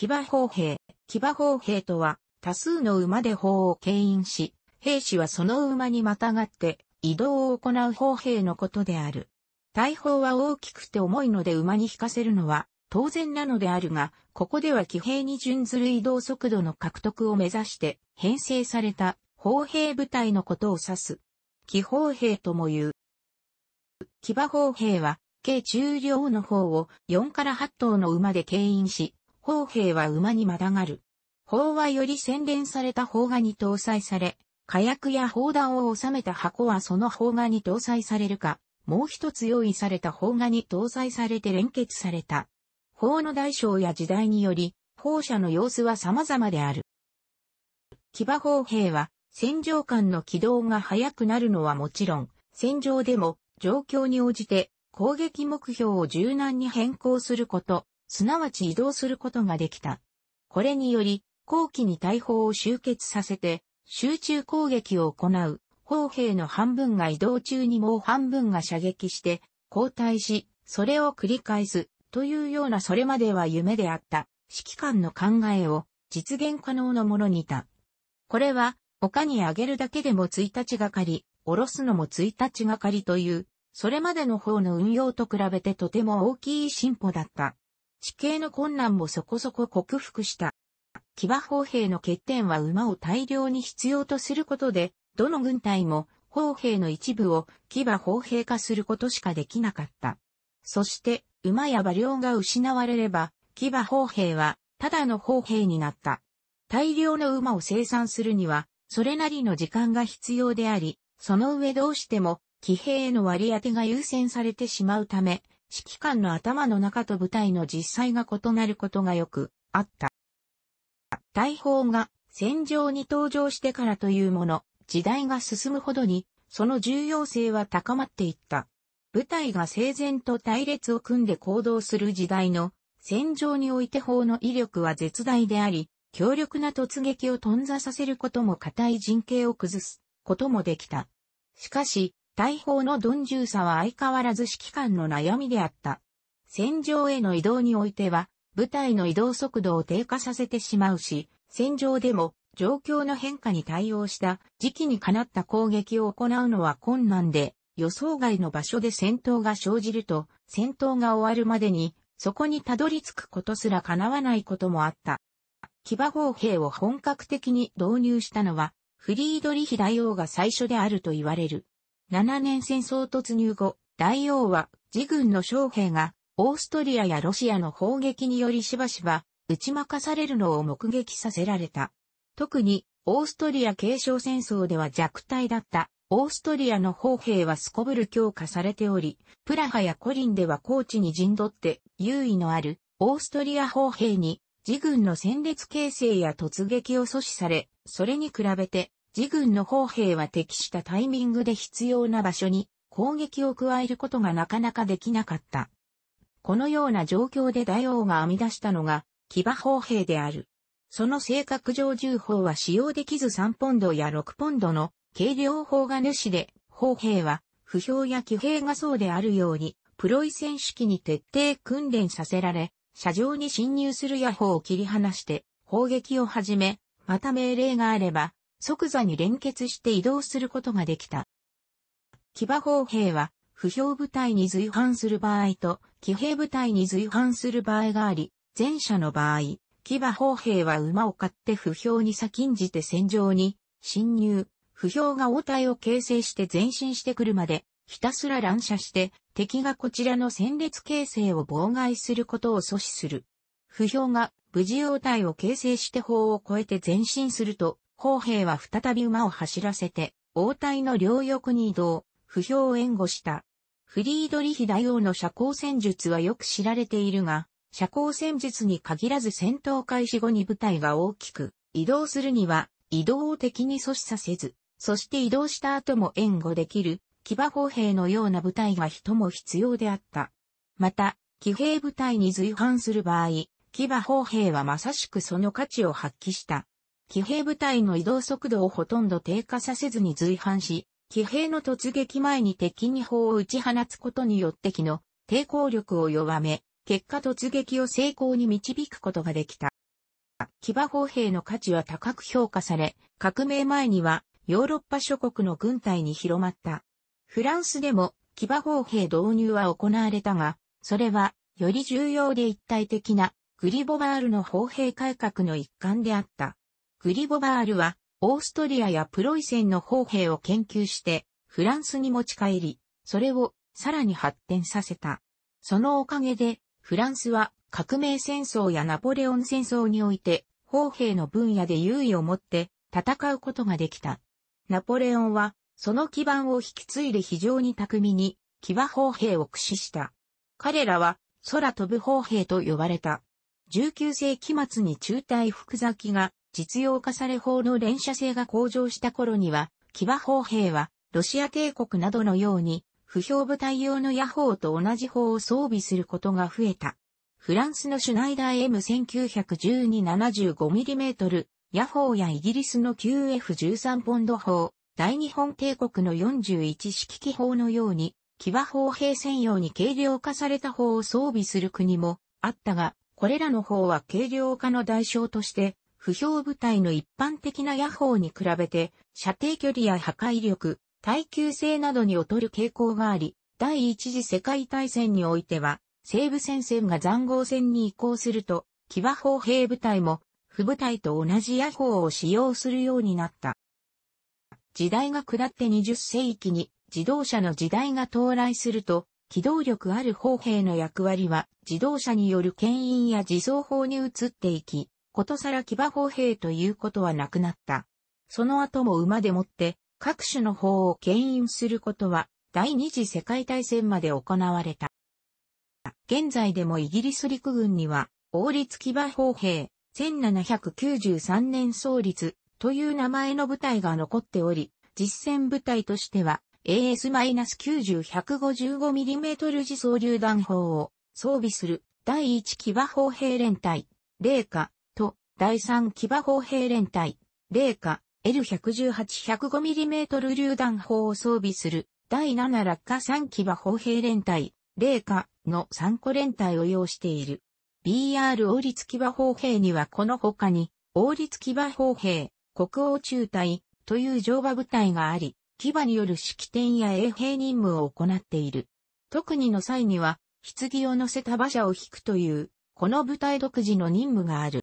騎馬砲兵。騎馬砲兵とは、多数の馬で砲を牽引し、兵士はその馬にまたがって、移動を行う砲兵のことである。大砲は大きくて重いので馬に引かせるのは、当然なのであるが、ここでは騎兵に準ずる移動速度の獲得を目指して、編成された、砲兵部隊のことを指す。騎砲兵とも言う。騎馬砲兵は、計中量の砲を4から8頭の馬で牽引し、砲兵は馬にまたがる。砲はより洗練された砲画に搭載され、火薬や砲弾を収めた箱はその砲画に搭載されるか、もう一つ用意された砲画に搭載されて連結された。砲の大小や時代により、砲車の様子は様々である。騎馬砲兵は、戦場間の軌道が速くなるのはもちろん、戦場でも状況に応じて攻撃目標を柔軟に変更すること、すなわち移動することができた。これにより、後期に大砲を集結させて、集中攻撃を行う、砲兵の半分が移動中にもう半分が射撃して、交代し、それを繰り返す、というようなそれまでは夢であった、指揮官の考えを実現可能のものにいた。これは、他にあげるだけでも1日がかり、下ろすのも1日がかりという、それまでの方の運用と比べてとても大きい進歩だった。地形の困難もそこそこ克服した。騎馬砲兵の欠点は馬を大量に必要とすることで、どの軍隊も砲兵の一部を騎馬砲兵化することしかできなかった。そして、馬や馬量が失われれば、騎馬砲兵はただの砲兵になった。大量の馬を生産するには、それなりの時間が必要であり、その上どうしても、騎兵への割り当てが優先されてしまうため、指揮官の頭の中と部隊の実際が異なることがよくあった。大砲が戦場に登場してからというもの、時代が進むほどに、その重要性は高まっていった。部隊が整然と隊列を組んで行動する時代の戦場において砲の威力は絶大であり、強力な突撃を頓挫させることも固い陣形を崩すこともできた。しかし、大砲の鈍重さは相変わらず指揮官の悩みであった。戦場への移動においては、部隊の移動速度を低下させてしまうし、戦場でも状況の変化に対応した時期にかなった攻撃を行うのは困難で、予想外の場所で戦闘が生じると、戦闘が終わるまでに、そこにたどり着くことすら叶わないこともあった。騎馬砲兵を本格的に導入したのは、フリードリヒ大王が最初であると言われる。7年戦争突入後、大王は自軍の将兵がオーストリアやロシアの砲撃によりしばしば打ち負かされるのを目撃させられた。特にオーストリア継承戦争では弱体だったオーストリアの砲兵はすこぶる強化されており、プラハやコリンでは高地に陣取って優位のあるオーストリア砲兵に自軍の戦列形成や突撃を阻止され、それに比べて自軍の砲兵は適したタイミングで必要な場所に攻撃を加えることがなかなかできなかった。このような状況で大王が編み出したのが騎馬砲兵である。その性格上銃砲は使用できず3ポンドや6ポンドの軽量砲が主で、砲兵は不評や騎兵がそうであるように、プロイセン式に徹底訓練させられ、車上に侵入する野砲を切り離して、砲撃を始め、また命令があれば、即座に連結して移動することができた。騎馬砲兵は、不評部隊に随伴する場合と、騎兵部隊に随伴する場合があり、前者の場合、騎馬砲兵は馬を買って不評に先んじて戦場に侵入、不評が応対を形成して前進してくるまで、ひたすら乱射して敵がこちらの戦列形成を妨害することを阻止する。不評が無事応対を形成して法を超えて前進すると、砲兵は再び馬を走らせて、応対の両翼に移動、不評を援護した。フリードリヒ大王の射光戦術はよく知られているが、射光戦術に限らず戦闘開始後に部隊が大きく移動するには移動を敵に阻止させず、そして移動した後も援護できる騎馬砲兵のような部隊が人も必要であった。また、騎兵部隊に随伴する場合、騎馬砲兵はまさしくその価値を発揮した。騎兵部隊の移動速度をほとんど低下させずに随伴し、騎兵の突撃前に敵に砲を撃ち放つことによって機の抵抗力を弱め、結果突撃を成功に導くことができた。騎馬砲兵の価値は高く評価され、革命前にはヨーロッパ諸国の軍隊に広まった。フランスでも騎馬砲兵導入は行われたが、それはより重要で一体的なグリボワールの砲兵改革の一環であった。グリボバールは、オーストリアやプロイセンの砲兵を研究して、フランスに持ち帰り、それをさらに発展させた。そのおかげで、フランスは革命戦争やナポレオン戦争において、砲兵の分野で優位を持って戦うことができた。ナポレオンは、その基盤を引き継いで非常に巧みに、騎馬砲兵を駆使した。彼らは、空飛ぶ砲兵と呼ばれた。19世紀末に中隊福崎が実用化され砲の連射性が向上した頃には、騎馬砲兵は、ロシア帝国などのように、不評部隊用の野砲と同じ砲を装備することが増えた。フランスのシュナイダー M1912-75mm 野砲やイギリスの QF13 ポンド砲、大日本帝国の41式機砲のように、騎馬砲兵専用に軽量化された砲を装備する国もあったが、これらの砲は軽量化の代償として不評部隊の一般的な野砲に比べて、射程距離や破壊力、耐久性などに劣る傾向があり、第一次世界大戦においては、西部戦線が残壕戦に移行すると、騎馬砲兵部隊も、不部隊と同じ野砲を使用するようになった。時代が下って20世紀に自動車の時代が到来すると、機動力ある砲兵の役割は自動車による牽引や自走砲に移っていき、ことさら騎馬砲兵ということはなくなった。その後も馬でもって各種の砲を牽引することは第二次世界大戦まで行われた。現在でもイギリス陸軍には王立騎馬砲兵1793年創立という名前の部隊が残っており、実戦部隊としては AS-90-155mm 自走榴弾砲を装備する第一騎馬砲兵連隊、霊下第3騎馬砲兵連隊、霊下 L118-105mm 榴弾砲を装備する第7落下3騎馬砲兵連隊、霊下の3個連隊を要している。BR 王立騎馬砲兵にはこの他に、王立騎馬砲兵、国王中隊という乗馬部隊があり、騎馬による式典や衛兵任務を行っている。特にの際には、棺を乗せた馬車を引くという、この部隊独自の任務がある。